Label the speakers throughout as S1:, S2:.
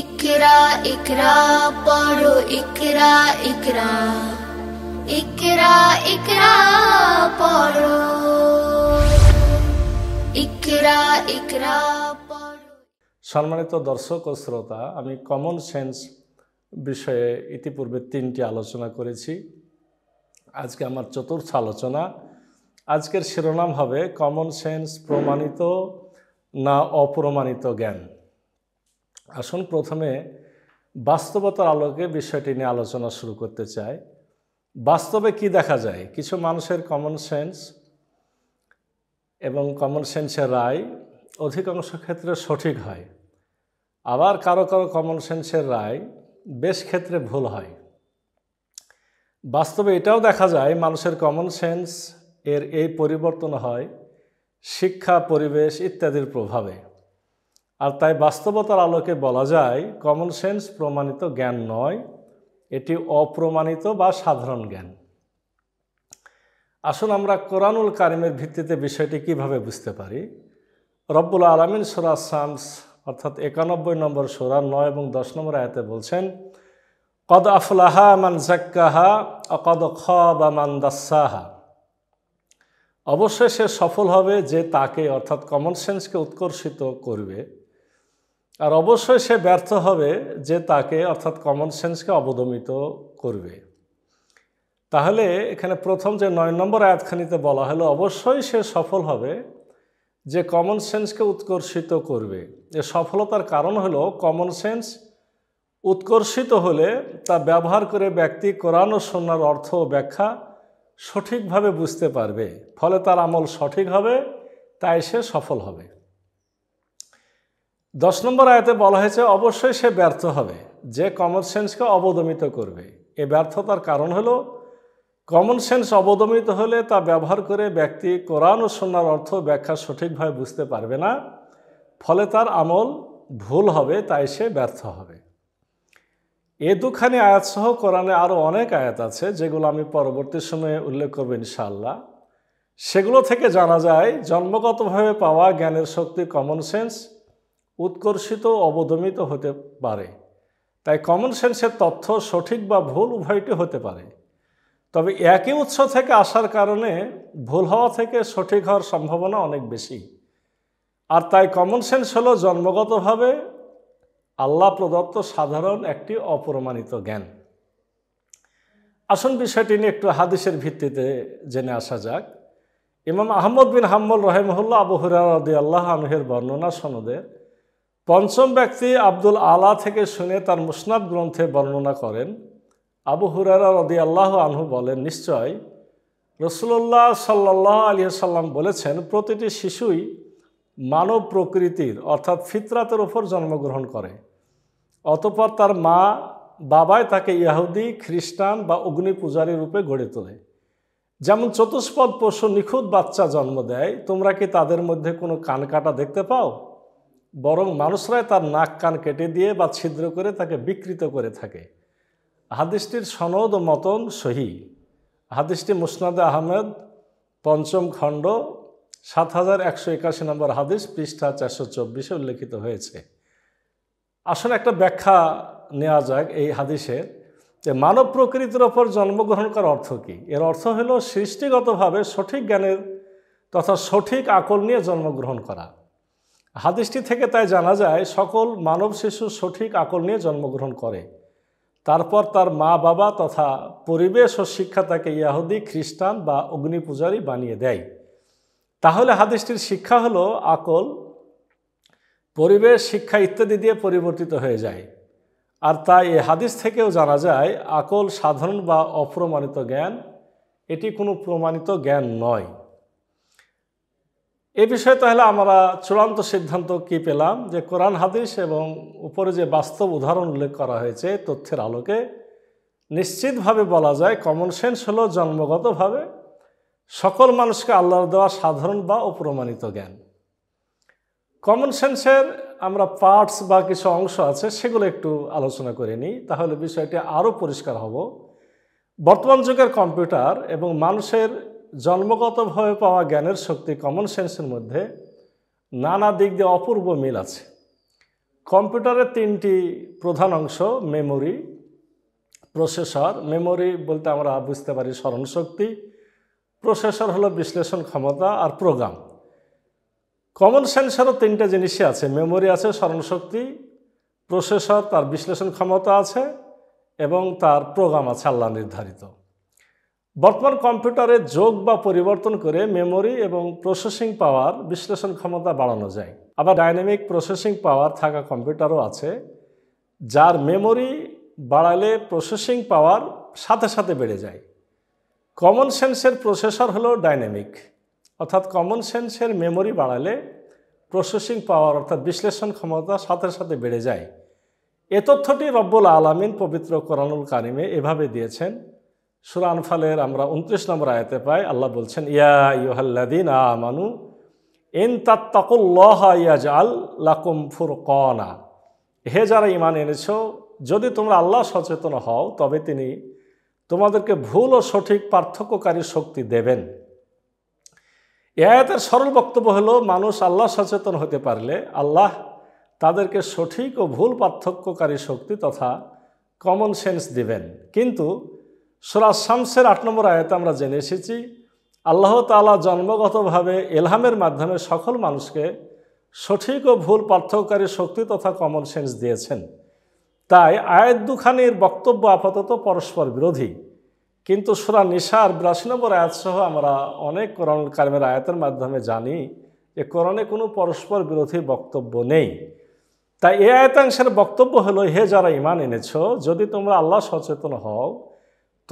S1: ইকরা ইকরা পড়ো ইকরা ইকরা ইকরা ইকরা পড়ো ইকরা ইকরা সম্মানিত দর্শক ও শ্রোতা আমি কমন সেন্স বিষয়ে ইতিপূর্বে তিনটি আলোচনা করেছি আজকে আমার চতুর্থ আলোচনা আজকের শিরোনাম হবে কমন সেন্স প্রমাণিত না অপ্রমাণিত জ্ঞান আসুন প্রথমে বাস্তবতার আলোকে বিষয়টি নিয়ে আলোচনা শুরু করতে চাই বাস্তবে কি দেখা যায় কিছু মানুষের কমন সেন্স এবং কমন সেন্সের রায় অধিকাংশ ক্ষেত্রে সঠিক হয় আবার কারো কারো কমন সেন্সের রায় বেশ ক্ষেত্রে ভুল হয় বাস্তবে এটাও দেখা যায় মানুষের কমন সেন্স এর এই পরিবর্তন হয় শিক্ষা পরিবেশ ইত্যাদির প্রভাবে আর তাই বাস্তবতার আলোকে বলা যায় কমন সেন্স প্রমাণিত জ্ঞান নয় এটি অপ্রমাণিত বা সাধারণ জ্ঞান আসুন আমরা কোরআনুল কারিমের ভিত্তিতে বিষয়টি কিভাবে বুঝতে পারি রব্বুল আলমিন সোরা সামস অর্থাৎ একানব্বই নম্বর সোরা নয় এবং দশ নম্বর আয়তে বলছেন কদ আফলাহা মান জাক্কাহা অকদ খ বা মান দাসাহা অবশ্যই সে সফল হবে যে তাকে অর্থাৎ কমন সেন্সকে উৎকর্ষিত করবে আর অবশ্যই সে ব্যর্থ হবে যে তাকে অর্থাৎ কমন সেন্সকে অবদমিত করবে তাহলে এখানে প্রথম যে নয় নম্বর আয়াতখানিতে বলা হলো অবশ্যই সে সফল হবে যে কমন সেন্সকে উৎকর্ষিত করবে এ সফলতার কারণ হল কমন সেন্স উৎকর্ষিত হলে তা ব্যবহার করে ব্যক্তি কোরআন ও সন্ন্যার অর্থ ও ব্যাখ্যা সঠিকভাবে বুঝতে পারবে ফলে তার আমল সঠিক হবে তাই সে সফল হবে দশ নম্বর আয়তে বলা হয়েছে অবশ্যই সে ব্যর্থ হবে যে কমন সেন্সকে অবদমিত করবে এ ব্যর্থতার কারণ হলো কমন সেন্স অবদমিত হলে তা ব্যবহার করে ব্যক্তি কোরআন ও সন্ন্যার অর্থ ব্যাখ্যা সঠিকভাবে বুঝতে পারবে না ফলে তার আমল ভুল হবে তাই সে ব্যর্থ হবে এ দুখানি আয়াতসহ কোরআনে আরও অনেক আয়াত আছে যেগুলো আমি পরবর্তী সময়ে উল্লেখ করব ইনশাআল্লাহ সেগুলো থেকে জানা যায় জন্মগতভাবে পাওয়া জ্ঞানের শক্তি কমন সেন্স উৎকর্ষিত অবদমিত হতে পারে তাই কমন সেন্সের তথ্য সঠিক বা ভুল উভয়টি হতে পারে তবে একই উৎস থেকে আসার কারণে ভুল হওয়া থেকে সঠিক হওয়ার সম্ভাবনা অনেক বেশি আর তাই কমন সেন্স হলো জন্মগতভাবে আল্লাহ প্রদত্ত সাধারণ একটি অপ্রমাণিত জ্ঞান আসল বিষয়টি নিয়ে একটু হাদিসের ভিত্তিতে জেনে আসা যাক ইমাম আহমদ বিন হাম্মল রহেমহল্লা আবু হুরারদি আল্লাহ আনহের বর্ণনা সনদের পঞ্চম ব্যক্তি আব্দুল আলা থেকে শুনে তার মুসনাদ গ্রন্থে বর্ণনা করেন আবু হুরারা রদি আল্লাহ আনহু বলেন নিশ্চয় রসুল্লাহ সাল্লাহ আলী সাল্লাম বলেছেন প্রতিটি শিশুই মানব প্রকৃতির অর্থাৎ ফিতরাতের ওপর জন্মগ্রহণ করে অতপর তার মা বাবাই তাকে ইয়াহুদি খ্রিস্টান বা অগ্নি পূজারী রূপে গড়ে তোলে যেমন চতুষ্পদ পশু নিখুঁত বাচ্চা জন্ম দেয় তোমরা কি তাদের মধ্যে কোনো কানকাটা দেখতে পাও বরং মানুষরাই তার নাক কান কেটে দিয়ে বা ছিদ্র করে তাকে বিকৃত করে থাকে হাদিসটির সনদ ও মতন সহি হাদিসটি মুসনাদ আহমেদ পঞ্চম খণ্ড সাত হাজার একশো একাশি নম্বর হাদিস পৃষ্ঠা চারশো চব্বিশে উল্লেখিত হয়েছে আসলে একটা ব্যাখ্যা নেওয়া যাক এই হাদিসের যে মানব প্রকৃতির ওপর জন্মগ্রহণ করার অর্থ কী এর অর্থ হলো সৃষ্টিগতভাবে সঠিক জ্ঞানের তথা সঠিক আকল নিয়ে জন্মগ্রহণ করা হাদিসটি থেকে তাই জানা যায় সকল মানব শিশু সঠিক আকল নিয়ে জন্মগ্রহণ করে তারপর তার মা বাবা তথা পরিবেশ ও শিক্ষা তাকে ইয়াহুদি খ্রিস্টান বা অগ্নি পূজারী বানিয়ে দেয় তাহলে হাদিসটির শিক্ষা হলো আকল পরিবেশ শিক্ষা ইত্যাদি দিয়ে পরিবর্তিত হয়ে যায় আর তাই এই হাদিস থেকেও জানা যায় আকল সাধারণ বা অপ্রমাণিত জ্ঞান এটি কোনো প্রমাণিত জ্ঞান নয় এ বিষয়ে তাহলে আমরা চূড়ান্ত সিদ্ধান্ত কি পেলাম যে কোরআন হাদিস এবং উপরে যে বাস্তব উদাহরণ উল্লেখ করা হয়েছে তথ্যের আলোকে নিশ্চিতভাবে বলা যায় কমন সেন্স হলো জন্মগতভাবে সকল মানুষকে আল্লাহর দেওয়া সাধারণ বা অপ্রমাণিত জ্ঞান কমন সেন্সের আমরা পার্টস বা কিছু অংশ আছে সেগুলো একটু আলোচনা করে নিই তাহলে বিষয়টি আরও পরিষ্কার হব বর্তমান যুগের কম্পিউটার এবং মানুষের জন্মগতভাবে পাওয়া জ্ঞানের শক্তি কমন সেন্সের মধ্যে নানা দিক দিয়ে অপূর্ব মিল আছে কম্পিউটারের তিনটি প্রধান অংশ মেমোরি প্রসেসর মেমোরি বলতে আমরা বুঝতে পারি স্মরণশক্তি প্রসেসর হলো বিশ্লেষণ ক্ষমতা আর প্রোগ্রাম কমন সেন্সারও তিনটে জিনিসই আছে মেমোরি আছে স্মরণশক্তি প্রসেসর তার বিশ্লেষণ ক্ষমতা আছে এবং তার প্রোগ্রাম আছে আল্লাহ নির্ধারিত বর্তমান কম্পিউটারে যোগ বা পরিবর্তন করে মেমোরি এবং প্রসেসিং পাওয়ার বিশ্লেষণ ক্ষমতা বাড়ানো যায় আবার ডাইনামিক প্রসেসিং পাওয়ার থাকা কম্পিউটারও আছে যার মেমোরি বাড়ালে প্রসেসিং পাওয়ার সাথে সাথে বেড়ে যায় কমন সেন্সের প্রসেসর হলো ডাইনামিক অর্থাৎ কমন সেন্সের মেমোরি বাড়ালে প্রসেসিং পাওয়ার অর্থাৎ বিশ্লেষণ ক্ষমতা সাথে সাথে বেড়ে যায় এ তথ্যটি রব্বুল আলামিন পবিত্র করানুল কারিমে এভাবে দিয়েছেন সুরান ফালের আমরা উনত্রিশ নম্বর আয়তে পাই আল্লাহ বলছেন ইয়া ইউহাল্লাদিন আমানু এন ইয়াজ আল লাকুম কনা হে যারা ইমান এনেছ যদি তোমরা আল্লাহ সচেতন হও তবে তিনি তোমাদেরকে ভুল ও সঠিক পার্থক্যকারী শক্তি দেবেন এ আয়াতের সরল বক্তব্য হলো মানুষ আল্লাহ সচেতন হতে পারলে আল্লাহ তাদেরকে সঠিক ও ভুল পার্থক্যকারী শক্তি তথা কমন সেন্স দিবেন কিন্তু সুরা শামসের আট নম্বর আয়তে আমরা জেনে এসেছি আল্লাহ তালা জন্মগতভাবে এলহামের মাধ্যমে সকল মানুষকে সঠিক ও ভুল পার্থক্যকারী শক্তি তথা কমন সেন্স দিয়েছেন তাই আয়াত দুখানির বক্তব্য আপাতত পরস্পর বিরোধী কিন্তু সুরা নিশার বিরাশি নম্বর আয়াতসহ আমরা অনেক করণ কারিমের আয়াতের মাধ্যমে জানি যে করণে কোনো পরস্পর বিরোধী বক্তব্য নেই তাই এ আয়তাংশের বক্তব্য হলো হে যারা ইমান এনেছ যদি তোমরা আল্লাহ সচেতন হও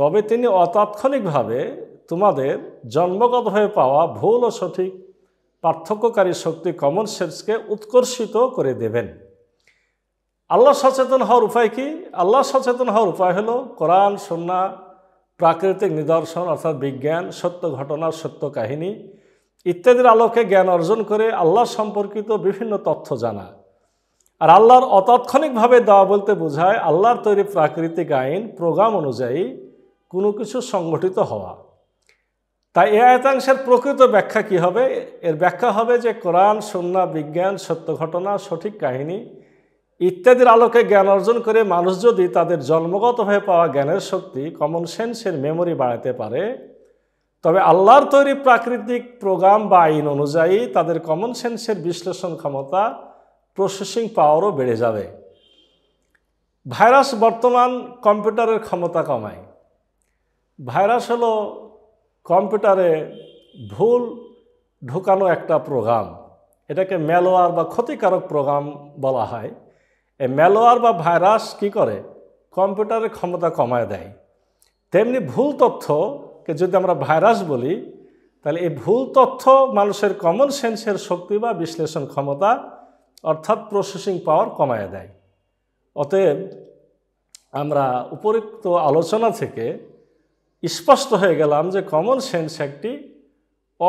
S1: তবে তিনি অতাৎক্ষণিকভাবে তোমাদের জন্মগতভাবে পাওয়া ভুল ও সঠিক পার্থক্যকারী শক্তি কমন সেন্সকে উৎকর্ষিত করে দেবেন আল্লাহ সচেতন হওয়ার উপায় কি আল্লাহ সচেতন হওয়ার উপায় হলো কোরআন সন্না প্রাকৃতিক নিদর্শন অর্থাৎ বিজ্ঞান সত্য ঘটনা সত্য কাহিনী ইত্যাদির আলোকে জ্ঞান অর্জন করে আল্লাহ সম্পর্কিত বিভিন্ন তথ্য জানা আর আল্লাহর অতাৎক্ষণিকভাবে দেওয়া বলতে বোঝায় আল্লাহর তৈরি প্রাকৃতিক আইন প্রোগ্রাম অনুযায়ী কোনো কিছু সংগঠিত হওয়া তাই এ আয়তাংশের প্রকৃত ব্যাখ্যা কি হবে এর ব্যাখ্যা হবে যে কোরআন সন্না বিজ্ঞান সত্য ঘটনা সঠিক কাহিনী ইত্যাদির আলোকে জ্ঞান অর্জন করে মানুষ যদি তাদের জন্মগতভাবে পাওয়া জ্ঞানের শক্তি কমন সেন্সের মেমোরি বাড়াতে পারে তবে আল্লাহর তৈরি প্রাকৃতিক প্রোগ্রাম বা আইন অনুযায়ী তাদের কমন সেন্সের বিশ্লেষণ ক্ষমতা প্রসেসিং পাওয়ারও বেড়ে যাবে ভাইরাস বর্তমান কম্পিউটারের ক্ষমতা কমায় ভাইরাস হলো কম্পিউটারে ভুল ঢোকানো একটা প্রোগ্রাম এটাকে ম্যালোয়ার বা ক্ষতিকারক প্রোগ্রাম বলা হয় এই ম্যালোয়ার বা ভাইরাস কি করে কম্পিউটারের ক্ষমতা কমায় দেয় তেমনি ভুল তথ্যকে যদি আমরা ভাইরাস বলি তাহলে এই ভুল তথ্য মানুষের কমন সেন্সের শক্তি বা বিশ্লেষণ ক্ষমতা অর্থাৎ প্রসেসিং পাওয়ার কমায় দেয় অতএব আমরা উপরুক্ত আলোচনা থেকে স্পষ্ট হয়ে গেলাম যে কমন সেন্স একটি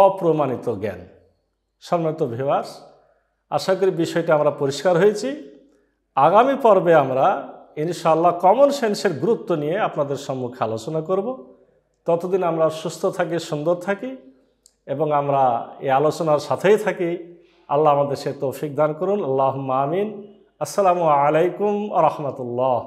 S1: অপ্রমাণিত জ্ঞান সম্মানিত ভিওয়ার্স আশা করি বিষয়টা আমরা পরিষ্কার হয়েছি আগামী পর্বে আমরা ইনশাআল্লাহ কমন সেন্সের গুরুত্ব নিয়ে আপনাদের সম্মুখে আলোচনা করব ততদিন আমরা সুস্থ থাকি সুন্দর থাকি এবং আমরা এই আলোচনার সাথেই থাকি আল্লাহ আমাদের সে তৌফিক দান করুন আল্লাহ আমিন আসসালামু আলাইকুম রহমতুল্লাহ